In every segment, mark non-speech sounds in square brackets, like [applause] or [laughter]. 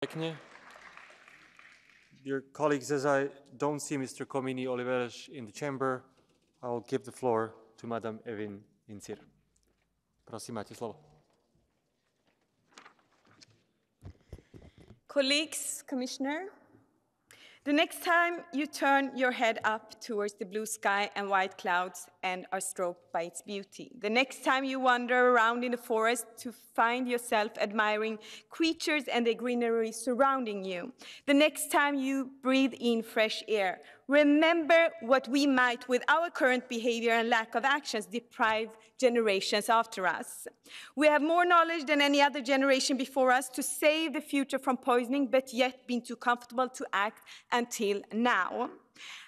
Pekne. Dear colleagues, as I don't see Mr. Komini Oliveres in the chamber, I will give the floor to Madam Evin Incir. Prosím, máte slovo. Colleagues, Commissioner, the next time you turn your head up towards the blue sky and white clouds and are stroked by its beauty. The next time you wander around in the forest to find yourself admiring creatures and the greenery surrounding you. The next time you breathe in fresh air, remember what we might, with our current behavior and lack of actions, deprive generations after us. We have more knowledge than any other generation before us to save the future from poisoning, but yet been too comfortable to act until now.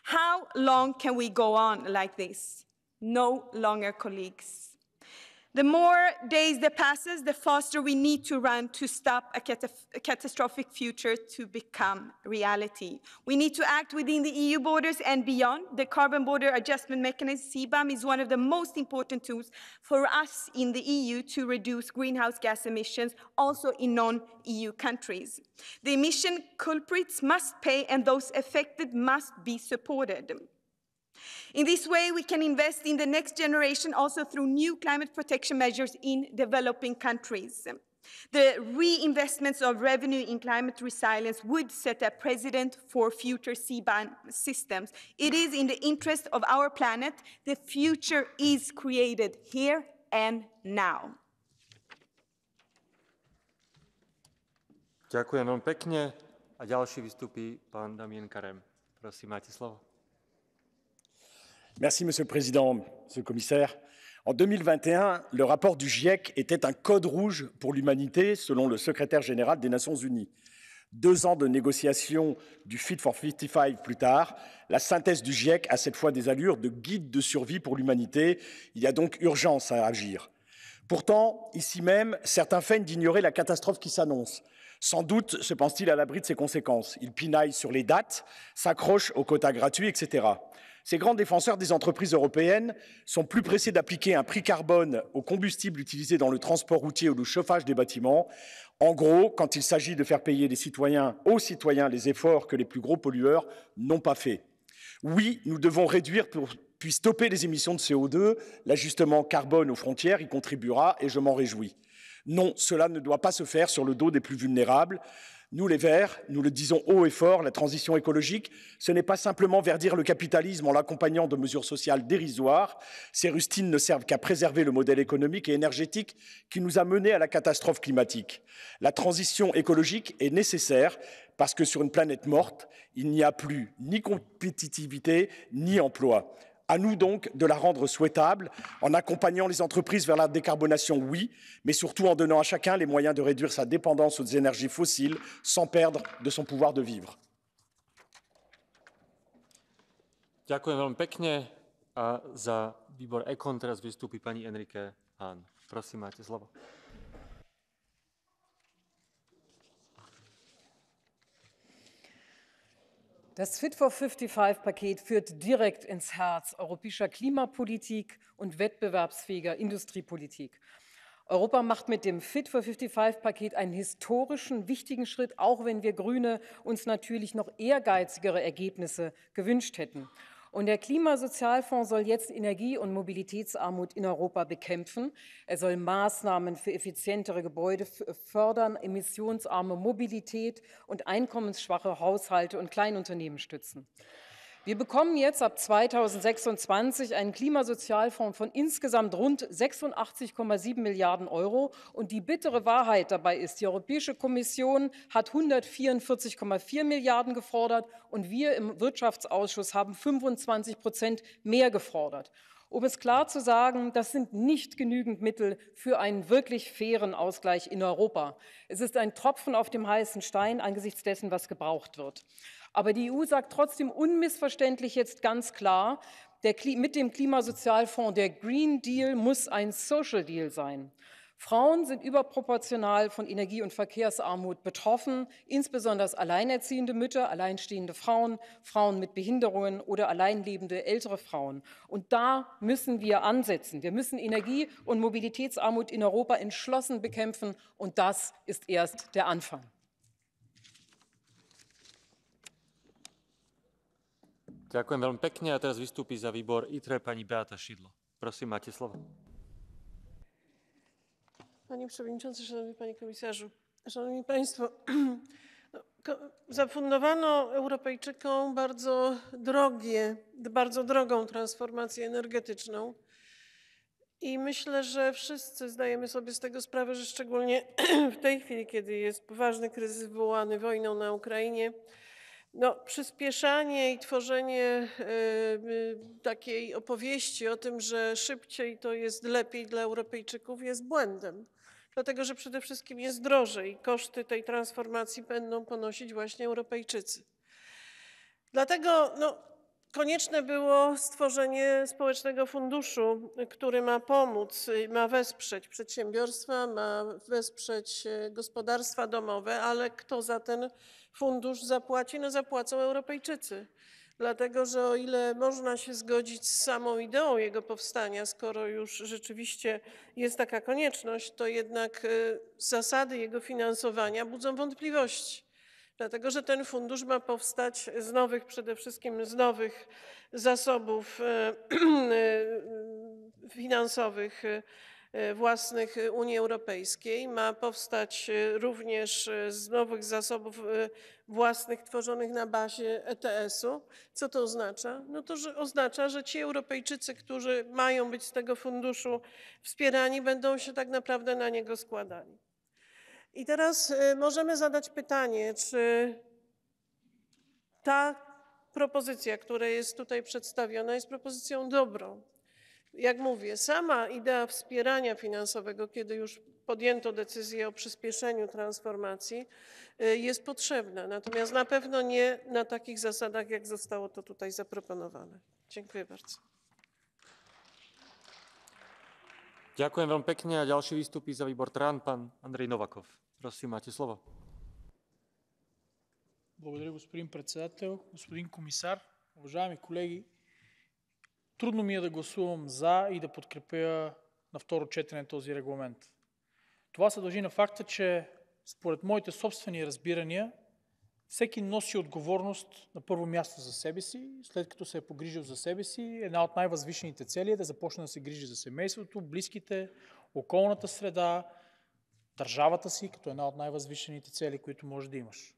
How long can we go on like this? no longer colleagues. The more days that passes, the faster we need to run to stop a, cat a, catastrophic future to become reality. We need to act within the EU borders and beyond. The Carbon Border Adjustment Mechanism, CBAM, is one of the most important tools for us in the EU to reduce greenhouse gas emissions, also in non-EU countries. The emission culprits must pay and those affected must be supported. In this way, we can invest in the next generation also through new climate protection measures in developing countries. The reinvestments of revenue in climate resilience would set a precedent for future CBAM systems. It is in the interest of our planet. The future is created here and now. Ďakujem veľmi pekne. A ďalší vystupí pán Damien Karem. Prosím, máte slovo. Merci, Monsieur le Président, Monsieur le Commissaire. En 2021, le rapport du GIEC était un code rouge pour l'humanité, selon le secrétaire général des Nations Unies. Deux ans de négociations du Fit for 55 plus tard, la synthèse du GIEC a cette fois des allures de guide de survie pour l'humanité. Il y a donc urgence à agir. Pourtant, ici même, certains feignent d'ignorer la catastrophe qui s'annonce. Sans doute se pensent-ils à l'abri de ses conséquences. Ils pinaille sur les dates, s'accrochent aux quotas gratuits, etc. Ces grands défenseurs des entreprises européennes sont plus pressés d'appliquer un prix carbone aux combustibles utilisés dans le transport routier ou le chauffage des bâtiments. En gros, quand il s'agit de faire payer les citoyens aux citoyens les efforts que les plus gros pollueurs n'ont pas fait. Oui, nous devons réduire pour, puis stopper les émissions de CO2. L'ajustement carbone aux frontières y contribuera et je m'en réjouis. Non, cela ne doit pas se faire sur le dos des plus vulnérables. Nous, les Verts, nous le disons haut et fort, la transition écologique, ce n'est pas simplement verdir le capitalisme en l'accompagnant de mesures sociales dérisoires. Ces rustines ne servent qu'à préserver le modèle économique et énergétique qui nous a menés à la catastrophe climatique. La transition écologique est nécessaire parce que sur une planète morte, il n'y a plus ni compétitivité ni emploi. À nous donc de la rendre souhaitable en accompagnant les entreprises vers la décarbonation, oui, mais surtout en donnant à chacun les moyens de réduire sa dépendance aux énergies fossiles sans perdre de son pouvoir de vivre. za výbor Ekon teraz pani Enrique slovo. Das Fit for 55-Paket führt direkt ins Herz europäischer Klimapolitik und wettbewerbsfähiger Industriepolitik. Europa macht mit dem Fit for 55-Paket einen historischen, wichtigen Schritt, auch wenn wir Grüne uns natürlich noch ehrgeizigere Ergebnisse gewünscht hätten. Und der Klimasozialfonds soll jetzt Energie- und Mobilitätsarmut in Europa bekämpfen. Er soll Maßnahmen für effizientere Gebäude fördern, emissionsarme Mobilität und einkommensschwache Haushalte und Kleinunternehmen stützen. Wir bekommen jetzt ab 2026 einen Klimasozialfonds von insgesamt rund 86,7 Milliarden Euro. Und die bittere Wahrheit dabei ist, die Europäische Kommission hat 144,4 Milliarden gefordert und wir im Wirtschaftsausschuss haben 25 Prozent mehr gefordert. Um es klar zu sagen, das sind nicht genügend Mittel für einen wirklich fairen Ausgleich in Europa. Es ist ein Tropfen auf dem heißen Stein angesichts dessen, was gebraucht wird. Aber die EU sagt trotzdem unmissverständlich jetzt ganz klar, der, mit dem Klimasozialfonds, der Green Deal muss ein Social Deal sein. Frauen sind überproportional von Energie- und Verkehrsarmut betroffen, insbesondere alleinerziehende Mütter, alleinstehende Frauen, Frauen mit Behinderungen oder alleinlebende ältere Frauen. Und da müssen wir ansetzen. Wir müssen Energie- und Mobilitätsarmut in Europa entschlossen bekämpfen. Und das ist erst der Anfang. Ďakujem veľmi pekne a teraz vystúpi za výbor ITRE pani Beata Szydło. Prosím, máte slovo. Panie Przewodniczący, Szanowny Panie Komisarzu, Szanowni Państwo, [clears throat] no, Zafundowano Europejczykom bardzo drogie, bardzo drogą transformację energetyczną. I myślę, że wszyscy zdajemy sobie z tego sprawę, że szczególnie [clears throat] w tej chwili, kiedy jest poważny kryzys wywołany wojną na Ukrainie, no, przyspieszanie i tworzenie y, y, takiej opowieści o tym, że szybciej to jest lepiej dla Europejczyków, jest błędem. Dlatego, że przede wszystkim jest drożej. i Koszty tej transformacji będą ponosić właśnie Europejczycy. Dlatego no, Konieczne było stworzenie społecznego funduszu, który ma pomóc, ma wesprzeć przedsiębiorstwa, ma wesprzeć e, gospodarstwa domowe, ale kto za ten fundusz zapłaci? No zapłacą Europejczycy. Dlatego, że o ile można się zgodzić z samą ideą jego powstania, skoro już rzeczywiście jest taka konieczność, to jednak e, zasady jego finansowania budzą wątpliwości. Dlatego, że ten fundusz ma powstać z nowych, przede wszystkim z nowych zasobów e, e, finansowych e, własnych Unii Europejskiej, ma powstać również z nowych zasobów własnych tworzonych na bazie ETS-u. Co to oznacza? No to że oznacza, że ci Europejczycy, którzy mają być z tego funduszu wspierani, będą się tak naprawdę na niego składali. I teraz y, możemy zadać pytanie, czy ta propozycja, która jest tutaj przedstawiona, jest propozycją dobrą. Jak mówię, sama idea wspierania finansowego, kiedy już podjęto decyzję o przyspieszeniu transformacji, y, jest potrzebna. Natomiast na pewno nie na takich zasadach, jak zostało to tutaj zaproponowane. Dziękuję bardzo. Ďakujem veľmi pekne a ďalší výstupí za výbor Trán, pán Andrej Novakov. Prosím, máte slovo. Благодаря, господин председател, господин комисар, уважаеми колеги. Трудно ми е да гласувам за и да подкрепя на второ четене този регламент. Това се дължи на факта, че според моите собствени разбирания всеки носи отговорност на първо място за себе си, след като се е погрижил за себе си. Една от най-възвишените цели е да започне да се грижи за семейството, близките, околната среда, държавата си, като една от най-възвишените цели, които може да имаш.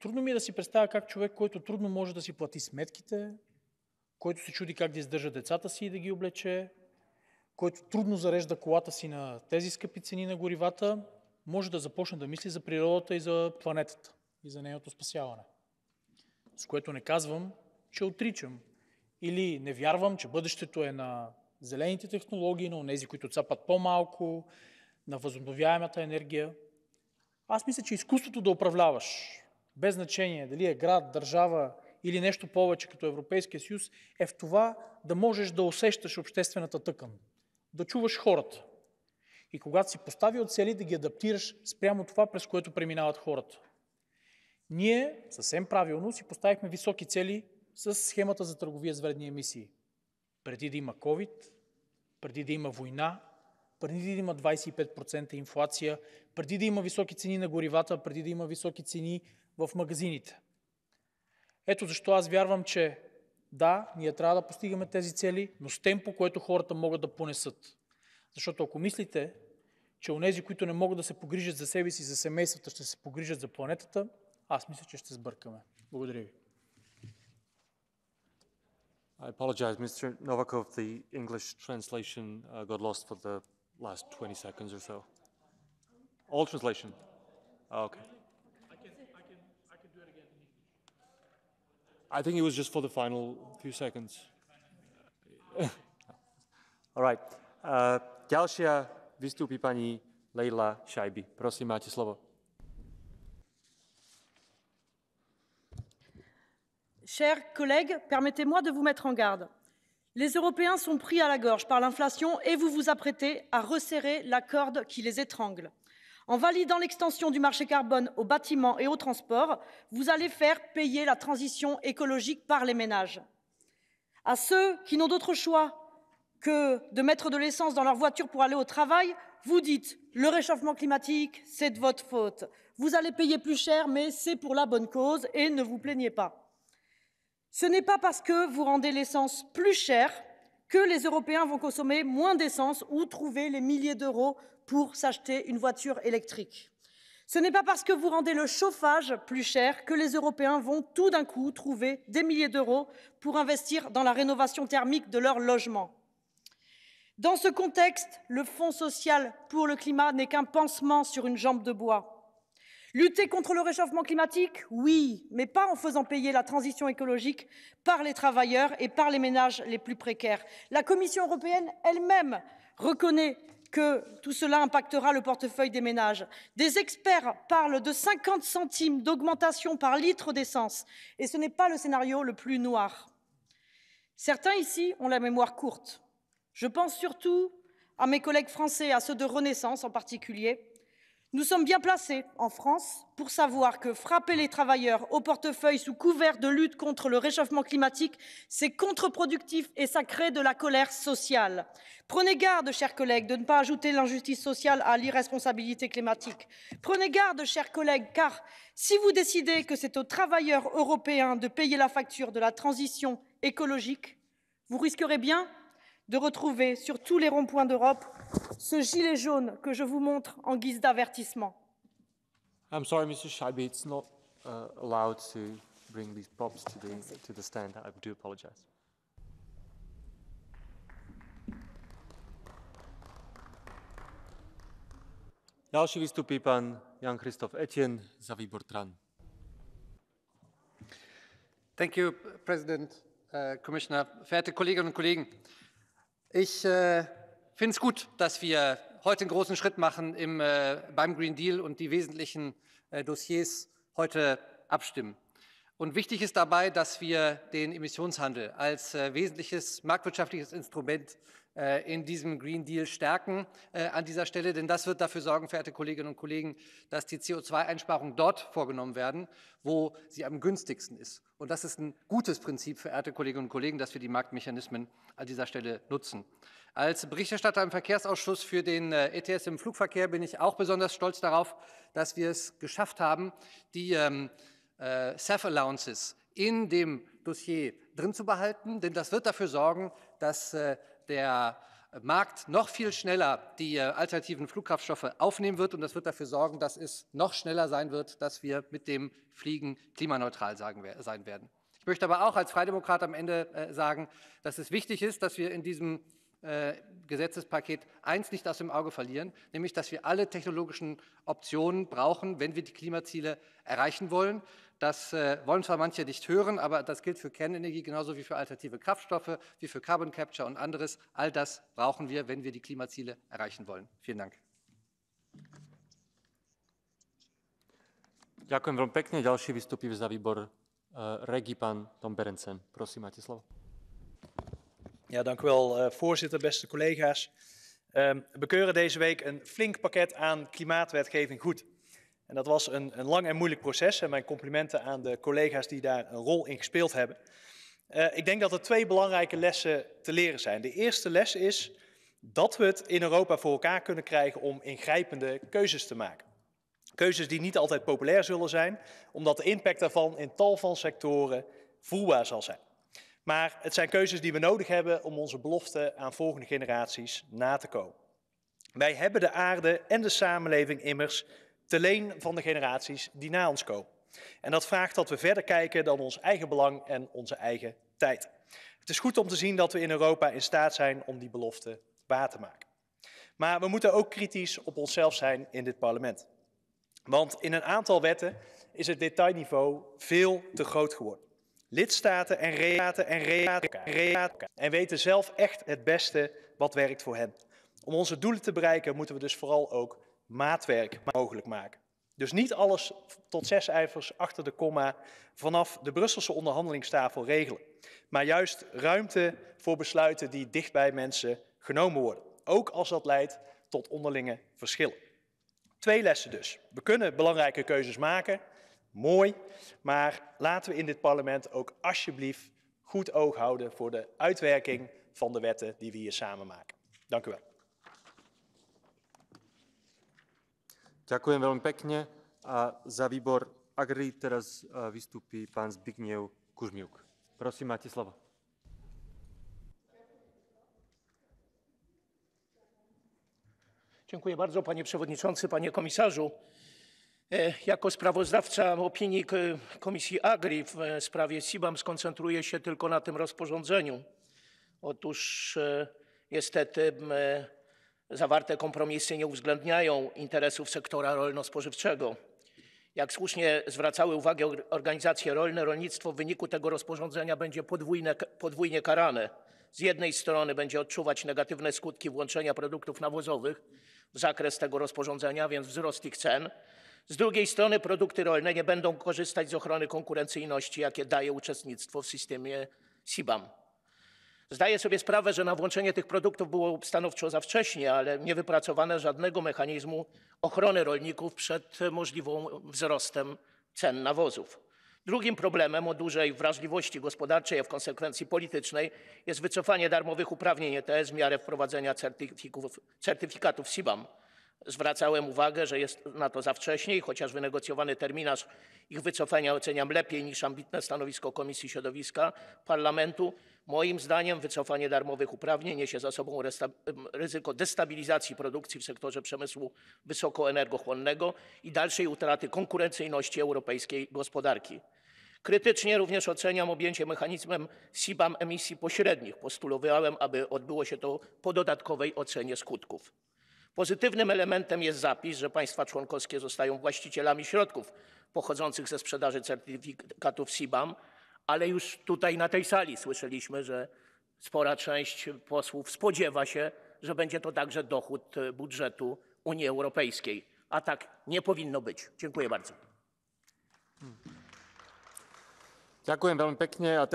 Трудно ми е да си представя как човек, който трудно може да си плати сметките, който се чуди как да издържа децата си и да ги облече, който трудно зарежда колата си на тези скъпи цени на горивата, може да започне да мисли за природата и за планетата и за нейното спасяване. С което не казвам, че отричам или не вярвам, че бъдещето е на зелените технологии, на тези, които цапат по-малко, на възобновяемата енергия. Аз мисля, че изкуството да управляваш, без значение дали е град, държава или нещо повече като Европейския съюз, е в това да можеш да усещаш обществената тъкан, да чуваш хората. И когато си поставил цели, да ги адаптираш спрямо това, през което преминават хората. Ние съвсем правилно си поставихме високи цели с схемата за търговия с вредни емисии. Преди да има COVID, преди да има война, преди да има 25% инфлация, преди да има високи цени на горивата, преди да има високи цени в магазините. Ето защо аз вярвам, че да, ние трябва да постигаме тези цели, но с темпо, което хората могат да понесат. Защото ако мислите, че онези, които не могат да се погрижат за себе си, за семействата, ще се погрижат за планетата, Аз мисля, че ще сбъркаме. Благодаря ви. I apologize, Mr. Novakov. The English translation uh, got lost for the last 20 seconds or so. All translation. Oh, okay. I can, I can, I can do it again. I think it was just for the final few seconds. [laughs] All right. Uh, ďalšia vystúpi pani Leila Šajby. Prosím, máte slovo. Chers collègues, permettez-moi de vous mettre en garde. Les Européens sont pris à la gorge par l'inflation et vous vous apprêtez à resserrer la corde qui les étrangle. En validant l'extension du marché carbone aux bâtiments et aux transports, vous allez faire payer la transition écologique par les ménages. À ceux qui n'ont d'autre choix que de mettre de l'essence dans leur voiture pour aller au travail, vous dites le réchauffement climatique, c'est de votre faute. Vous allez payer plus cher, mais c'est pour la bonne cause et ne vous plaignez pas. Ce n'est pas parce que vous rendez l'essence plus chère que les Européens vont consommer moins d'essence ou trouver les milliers d'euros pour s'acheter une voiture électrique. Ce n'est pas parce que vous rendez le chauffage plus cher que les Européens vont tout d'un coup trouver des milliers d'euros pour investir dans la rénovation thermique de leur logement. Dans ce contexte, le Fonds social pour le climat n'est qu'un pansement sur une jambe de bois. Lutter contre le réchauffement climatique Oui, mais pas en faisant payer la transition écologique par les travailleurs et par les ménages les plus précaires. La Commission européenne elle-même reconnaît que tout cela impactera le portefeuille des ménages. Des experts parlent de 50 centimes d'augmentation par litre d'essence, et ce n'est pas le scénario le plus noir. Certains ici ont la mémoire courte. Je pense surtout à mes collègues français, à ceux de Renaissance en particulier, nous sommes bien placés, en France, pour savoir que frapper les travailleurs au portefeuille sous couvert de lutte contre le réchauffement climatique, c'est contre-productif et ça crée de la colère sociale. Prenez garde, chers collègues, de ne pas ajouter l'injustice sociale à l'irresponsabilité climatique. Prenez garde, chers collègues, car si vous décidez que c'est aux travailleurs européens de payer la facture de la transition écologique, vous risquerez bien de retrouver sur tous les ronds-points d'Europe ce gilet jaune que je vous montre en guise d'avertissement. I'm sorry, Mr. Shaibi, it's not uh, allowed to bring these props to the, to the stand. I do apologize. Ďalší vystupí pan Jan Christoph Etienne za výbor TRAN. Thank you, President, uh, Commissioner, verehrte Kolleginnen und Kollegen. Ich äh, finde es gut, dass wir heute einen großen Schritt machen im, äh, beim Green Deal und die wesentlichen äh, Dossiers heute abstimmen. Und wichtig ist dabei, dass wir den Emissionshandel als äh, wesentliches marktwirtschaftliches Instrument äh, in diesem Green Deal stärken äh, an dieser Stelle, denn das wird dafür sorgen, verehrte Kolleginnen und Kollegen, dass die CO2-Einsparungen dort vorgenommen werden, wo sie am günstigsten ist. Und das ist ein gutes Prinzip, verehrte Kolleginnen und Kollegen, dass wir die Marktmechanismen an dieser Stelle nutzen. Als Berichterstatter im Verkehrsausschuss für den äh, ETS im Flugverkehr bin ich auch besonders stolz darauf, dass wir es geschafft haben, die ähm, äh, SAF Allowances in dem Dossier drin zu behalten, denn das wird dafür sorgen, dass äh, der Markt noch viel schneller die äh, alternativen Flugkraftstoffe aufnehmen wird. Und das wird dafür sorgen, dass es noch schneller sein wird, dass wir mit dem Fliegen klimaneutral sein werden. Ich möchte aber auch als Freidemokrat am Ende äh, sagen, dass es wichtig ist, dass wir in diesem äh, Gesetzespaket eins nicht aus dem Auge verlieren, nämlich dass wir alle technologischen Optionen brauchen, wenn wir die Klimaziele erreichen wollen. Das äh, wollen zwar manche nicht hören, aber das gilt für Kernenergie genauso wie für alternative Kraftstoffe, wie für Carbon Capture und anderes. All das brauchen wir, wenn wir die Klimaziele erreichen wollen. Vielen Dank. Ďakujem veľmi pekne. Ďalší vystupí za výbor e, Regi, Tom Berensen. máte slovo. Ja, dank u wel, e, voorzitter, beste collega's. Ehm, we keuren deze week een flink pakket aan klimaatwetgeving goed. En dat was een, een, lang en moeilijk proces en mijn complimenten aan de collega's die daar een rol in gespeeld hebben. Eh, ik denk dat er twee belangrijke lessen te leren zijn. De eerste les is dat we het in Europa voor elkaar kunnen krijgen om ingrijpende keuzes te maken. Keuzes die niet altijd populair zullen zijn, omdat de impact daarvan in tal van sectoren voelbaar zal zijn. Maar het zijn keuzes die we nodig hebben om onze belofte aan volgende generaties na te komen. Wij hebben de aarde en de samenleving immers te leen van de generaties die na ons komen. En dat vraagt dat we verder kijken dan ons eigen belang en onze eigen tijd. Het is goed om te zien dat we in Europa in staat zijn om die belofte waar te maken. Maar we moeten ook kritisch op onszelf zijn in dit parlement. Want in een aantal wetten is het detailniveau veel te groot geworden. Lidstaten en reaten en reaten en weten zelf echt het beste wat werkt voor hen. Om onze doelen te bereiken moeten we dus vooral ook maatwerk mogelijk maken. Dus niet alles tot zes cijfers achter de komma vanaf de Brusselse onderhandelingstafel regelen. Maar juist ruimte voor besluiten die dichtbij mensen genomen worden. Ook als dat leidt tot onderlinge verschillen. Twee lessen dus. We kunnen belangrijke keuzes maken. Mooi. Maar laten we in dit parlement ook alsjeblieft goed oog houden voor de uitwerking van de wetten die we hier samen maken. Dank u wel. Ďakujem veľmi pekne a za výbor Agri teraz vystúpi e, pán Zbigniew Kužmiuk. Prosím, máte slovo. Dziękuję bardzo, panie przewodniczący, panie komisarzu. E, jako sprawozdawca opinii Komisji Agri w e, sprawie SIBAM skoncentruję się tylko na tym rozporządzeniu. Otóż niestety Zawarte kompromisy nie uwzględniają interesów sektora rolno-spożywczego. Jak słusznie zwracały uwagę organizacje rolne, rolnictwo w wyniku tego rozporządzenia będzie podwójne, podwójnie karane. Z jednej strony będzie odczuwać negatywne skutki włączenia produktów nawozowych w zakres tego rozporządzenia, więc wzrost ich cen. Z drugiej strony produkty rolne nie będą korzystać z ochrony konkurencyjności, jakie daje uczestnictwo w systemie SIBAM. Zdaję sobie sprawę, że na włączenie tych produktów było stanowczo za wcześnie, ale nie wypracowano żadnego mechanizmu ochrony rolników przed możliwym wzrostem cen nawozów. Drugim problemem o dużej wrażliwości gospodarczej, a w konsekwencji politycznej jest wycofanie darmowych uprawnień ETS w miarę wprowadzenia certyfikatów CBAM. Zwracałem uwagę, że jest na to za wcześnie i chociaż wynegocjowany terminarz ich wycofania oceniam lepiej niż ambitne stanowisko Komisji Środowiska Parlamentu, moim zdaniem wycofanie darmowych uprawnień niesie za sobą ryzyko destabilizacji produkcji w sektorze przemysłu wysokoenergochłonnego i dalszej utraty konkurencyjności europejskiej gospodarki. Krytycznie również oceniam objęcie mechanizmem CBAM emisji pośrednich. Postulowałem, aby odbyło się to po dodatkowej ocenie skutków. Pozytywnym elementem jest zapis, że państwa członkowskie zostają właścicielami środków pochodzących ze sprzedaży certyfikatów CBAM, ale już tutaj na tej sali słyszeliśmy, że spora część posłów spodziewa się, że będzie to także dochód budżetu Unii Europejskiej, a tak nie powinno być. Dziękuję bardzo. Dziękuję bardzo.